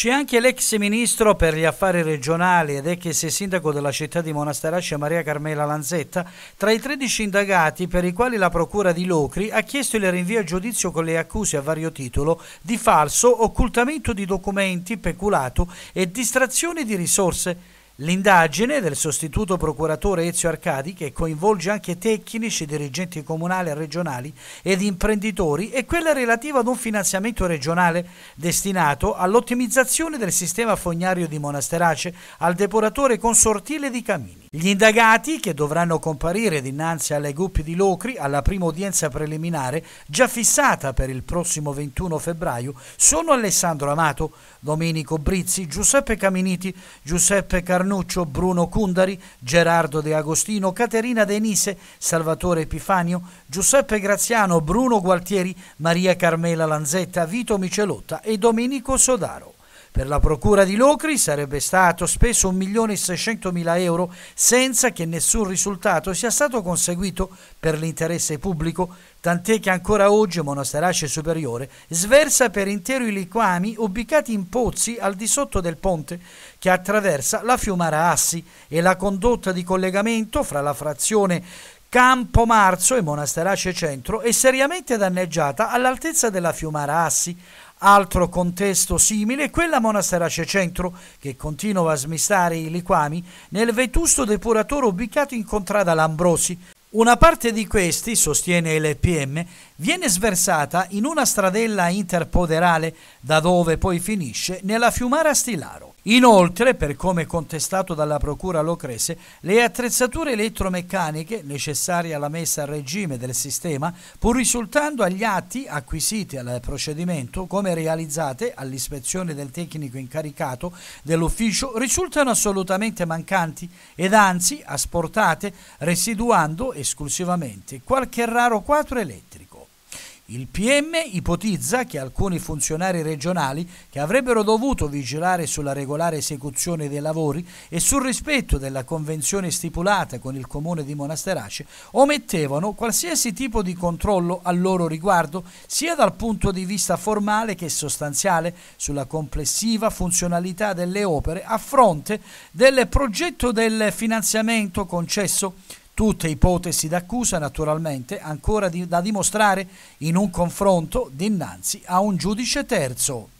C'è anche l'ex ministro per gli affari regionali ed ex sindaco della città di Monasterace Maria Carmela Lanzetta tra i 13 indagati per i quali la procura di Locri ha chiesto il rinvio a giudizio con le accuse a vario titolo di falso, occultamento di documenti, peculato e distrazione di risorse. L'indagine del sostituto procuratore Ezio Arcadi, che coinvolge anche tecnici, dirigenti comunali e regionali ed imprenditori, è quella relativa ad un finanziamento regionale destinato all'ottimizzazione del sistema fognario di Monasterace al depuratore consortile di Camini. Gli indagati, che dovranno comparire dinanzi alle gruppi di Locri alla prima udienza preliminare, già fissata per il prossimo 21 febbraio, sono Alessandro Amato, Domenico Brizzi, Giuseppe Caminiti, Giuseppe Carnone, Mannuccio, Bruno Cundari, Gerardo De Agostino, Caterina Denise, Salvatore Epifanio, Giuseppe Graziano, Bruno Gualtieri, Maria Carmela Lanzetta, Vito Micelotta e Domenico Sodaro. Per la procura di Locri sarebbe stato speso 1.600.000 euro senza che nessun risultato sia stato conseguito per l'interesse pubblico, tant'è che ancora oggi Monasterace Superiore sversa per intero i liquami ubicati in pozzi al di sotto del ponte che attraversa la Fiumara Assi e la condotta di collegamento fra la frazione Campo Marzo e Monasterace Centro è seriamente danneggiata all'altezza della Fiumara Assi, Altro contesto simile è quella Monasterace Centro, che continua a smistare i liquami nel vetusto depuratore ubicato in contrada Lambrosi, una parte di questi, sostiene l'EPM, viene sversata in una stradella interpoderale da dove poi finisce nella Fiumara Stilaro. Inoltre, per come contestato dalla Procura Locrese, le attrezzature elettromeccaniche necessarie alla messa a regime del sistema, pur risultando agli atti acquisiti al procedimento come realizzate all'ispezione del tecnico incaricato dell'ufficio, risultano assolutamente mancanti ed anzi asportate, residuando esclusivamente qualche raro 4 elettrico. Il PM ipotizza che alcuni funzionari regionali che avrebbero dovuto vigilare sulla regolare esecuzione dei lavori e sul rispetto della convenzione stipulata con il comune di Monasterace omettevano qualsiasi tipo di controllo a loro riguardo sia dal punto di vista formale che sostanziale sulla complessiva funzionalità delle opere a fronte del progetto del finanziamento concesso tutte ipotesi d'accusa naturalmente ancora di, da dimostrare in un confronto dinanzi a un giudice terzo.